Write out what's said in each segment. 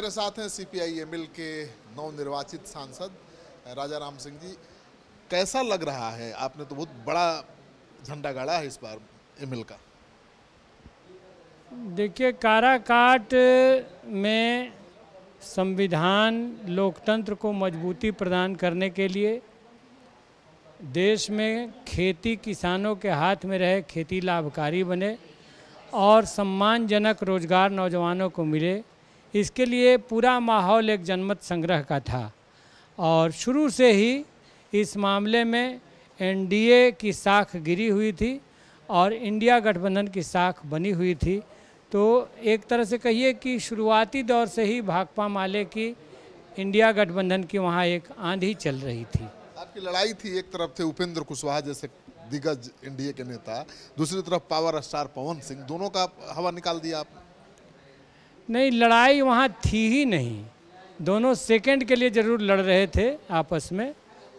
मेरे साथ हैं सीपीआई एमएल के नवनिर्वाचित सांसद राजा राम सिंह जी कैसा लग रहा है आपने तो बहुत बड़ा झंडा गाड़ा है इस बार एमएल का देखिए काराकाट में संविधान लोकतंत्र को मजबूती प्रदान करने के लिए देश में खेती किसानों के हाथ में रहे खेती लाभकारी बने और सम्मानजनक रोजगार नौजवानों को मिले इसके लिए पूरा माहौल एक जनमत संग्रह का था और शुरू से ही इस मामले में एनडीए की साख गिरी हुई थी और इंडिया गठबंधन की साख बनी हुई थी तो एक तरह से कहिए कि शुरुआती दौर से ही भाकपा माले की इंडिया गठबंधन की वहाँ एक आंधी चल रही थी आपकी लड़ाई थी एक तरफ थे उपेंद्र कुशवाहा जैसे दिग्गज एनडीए के नेता दूसरी तरफ पावर स्टार पवन सिंह दोनों का हवा निकाल दिया आपने नहीं लड़ाई वहाँ थी ही नहीं दोनों सेकंड के लिए ज़रूर लड़ रहे थे आपस में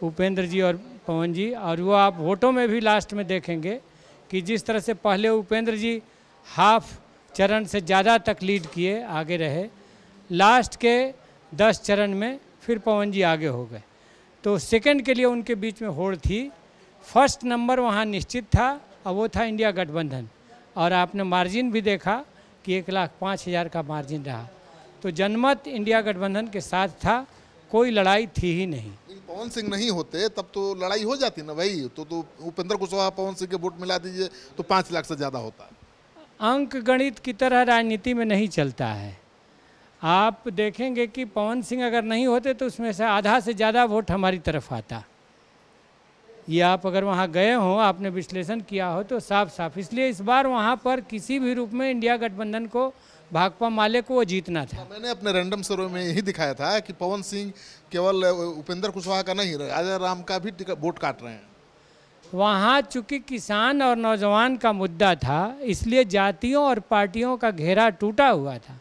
उपेंद्र जी और पवन जी और वो आप वोटों में भी लास्ट में देखेंगे कि जिस तरह से पहले उपेंद्र जी हाफ चरण से ज़्यादा तक लीड किए आगे रहे लास्ट के दस चरण में फिर पवन जी आगे हो गए तो सेकंड के लिए उनके बीच में होड़ थी फर्स्ट नंबर वहाँ निश्चित था और वो था इंडिया गठबंधन और आपने मार्जिन भी देखा कि एक लाख पाँच हज़ार का मार्जिन रहा तो जनमत इंडिया गठबंधन के साथ था कोई लड़ाई थी ही नहीं पवन सिंह नहीं होते तब तो लड़ाई हो जाती ना भाई तो तो उपेंद्र कुशवाहा पवन सिंह के वोट मिला दीजिए तो पाँच लाख से ज़्यादा होता अंक गणित की तरह राजनीति में नहीं चलता है आप देखेंगे कि पवन सिंह अगर नहीं होते तो उसमें से आधा से ज़्यादा वोट हमारी तरफ आता ये आप अगर वहाँ गए हो आपने विश्लेषण किया हो तो साफ साफ इसलिए इस बार वहाँ पर किसी भी रूप में इंडिया गठबंधन को भाकपा माले को वो जीतना था मैंने अपने रैंडम सर्वे में यही दिखाया था कि पवन सिंह केवल उपेंद्र कुशवाहा का नहीं राजा राम का भी वोट काट रहे हैं वहाँ चूँकि किसान और नौजवान का मुद्दा था इसलिए जातियों और पार्टियों का घेरा टूटा हुआ था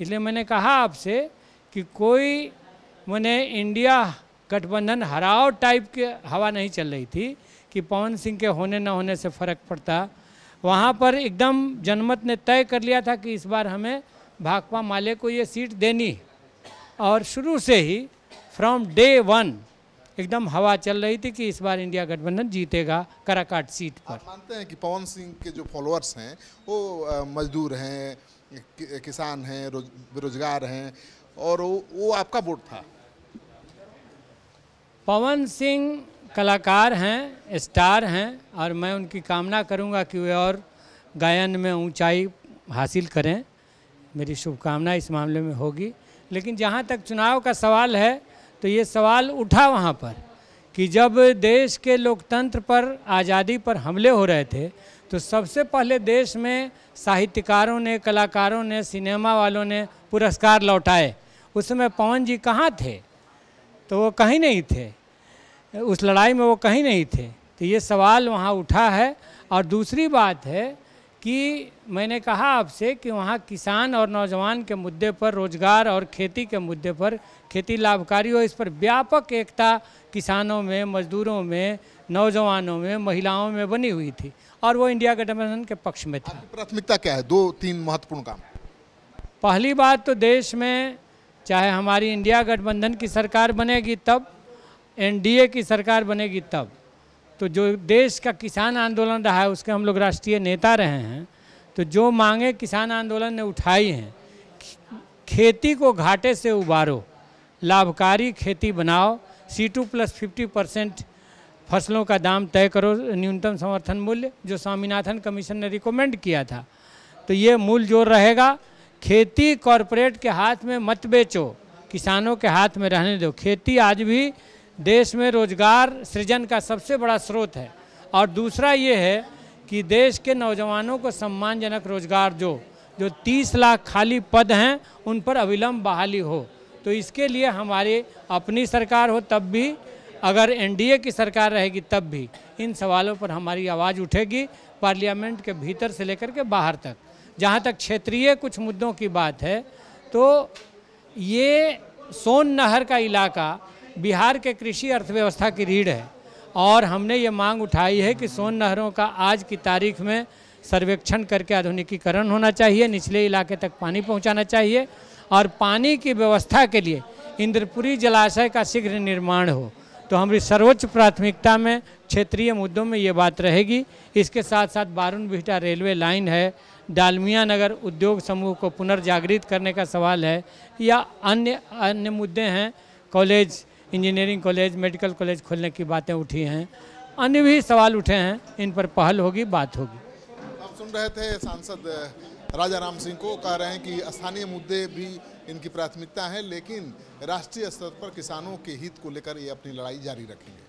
इसलिए मैंने कहा आपसे कि कोई मैंने इंडिया गठबंधन हराव टाइप के हवा नहीं चल रही थी कि पवन सिंह के होने न होने से फ़र्क पड़ता वहाँ पर एकदम जनमत ने तय कर लिया था कि इस बार हमें भाकपा माले को ये सीट देनी और शुरू से ही फ्रॉम डे वन एकदम हवा चल रही थी कि इस बार इंडिया गठबंधन जीतेगा कराकाट सीट पर आप मानते हैं कि पवन सिंह के जो फॉलोअर्स हैं वो मजदूर हैं किसान हैं बेरोजगार हैं और वो, वो आपका वोट था पवन सिंह कलाकार हैं स्टार हैं और मैं उनकी कामना करूंगा कि वे और गायन में ऊंचाई हासिल करें मेरी शुभकामना इस मामले में होगी लेकिन जहाँ तक चुनाव का सवाल है तो ये सवाल उठा वहाँ पर कि जब देश के लोकतंत्र पर आज़ादी पर हमले हो रहे थे तो सबसे पहले देश में साहित्यकारों ने कलाकारों ने सिनेमा वालों ने पुरस्कार लौटाए उस समय पवन जी कहाँ थे तो वो कहीं नहीं थे उस लड़ाई में वो कहीं नहीं थे तो ये सवाल वहाँ उठा है और दूसरी बात है कि मैंने कहा आपसे कि वहाँ किसान और नौजवान के मुद्दे पर रोजगार और खेती के मुद्दे पर खेती लाभकारी हो इस पर व्यापक एकता किसानों में मजदूरों में नौजवानों में महिलाओं में बनी हुई थी और वो इंडिया गठबंधन के पक्ष में था प्राथमिकता क्या है दो तीन महत्वपूर्ण काम पहली बात तो देश में चाहे हमारी इंडिया गठबंधन की सरकार बनेगी तब एनडीए की सरकार बनेगी तब तो जो देश का किसान आंदोलन रहा है उसके हम लोग राष्ट्रीय नेता रहे हैं तो जो मांगे किसान आंदोलन ने उठाई हैं खेती को घाटे से उबारो लाभकारी खेती बनाओ C two plus fifty percent फसलों का दाम तय करो न्यूनतम समर्थन मूल्य जो स्वामीनाथन कमीशन ने रिकमेंड किया था तो ये मूल जोर रहेगा खेती कॉरपोरेट के हाथ में मत बेचो किसानों के हाथ में रहने दो खेती आज भी देश में रोजगार सृजन का सबसे बड़ा स्रोत है और दूसरा ये है कि देश के नौजवानों को सम्मानजनक रोजगार जो जो 30 लाख खाली पद हैं उन पर अविलंब बहाली हो तो इसके लिए हमारी अपनी सरकार हो तब भी अगर एनडीए की सरकार रहेगी तब भी इन सवालों पर हमारी आवाज़ उठेगी पार्लियामेंट के भीतर से लेकर के बाहर तक जहाँ तक क्षेत्रीय कुछ मुद्दों की बात है तो ये सोन नहर का इलाका बिहार के कृषि अर्थव्यवस्था की रीढ़ है और हमने ये मांग उठाई है कि सोन नहरों का आज की तारीख में सर्वेक्षण करके आधुनिकीकरण होना चाहिए निचले इलाके तक पानी पहुंचाना चाहिए और पानी की व्यवस्था के लिए इंद्रपुरी जलाशय का शीघ्र निर्माण हो तो हमारी सर्वोच्च प्राथमिकता में क्षेत्रीय मुद्दों में ये बात रहेगी इसके साथ साथ बारून बिहटा रेलवे लाइन है डालमिया नगर उद्योग समूह को पुनर्जागृत करने का सवाल है या अन्य अन्य मुद्दे हैं college engineering college medical college खोलने की बातें उठी हैं अन्य भी सवाल उठे हैं इन पर पहल होगी बात होगी आप सुन रहे थे सांसद राजा राम सिंह को कह रहे हैं कि स्थानीय मुद्दे भी इनकी प्राथमिकता है लेकिन राष्ट्रीय स्तर पर किसानों के हित को लेकर ये अपनी लड़ाई जारी रखेंगे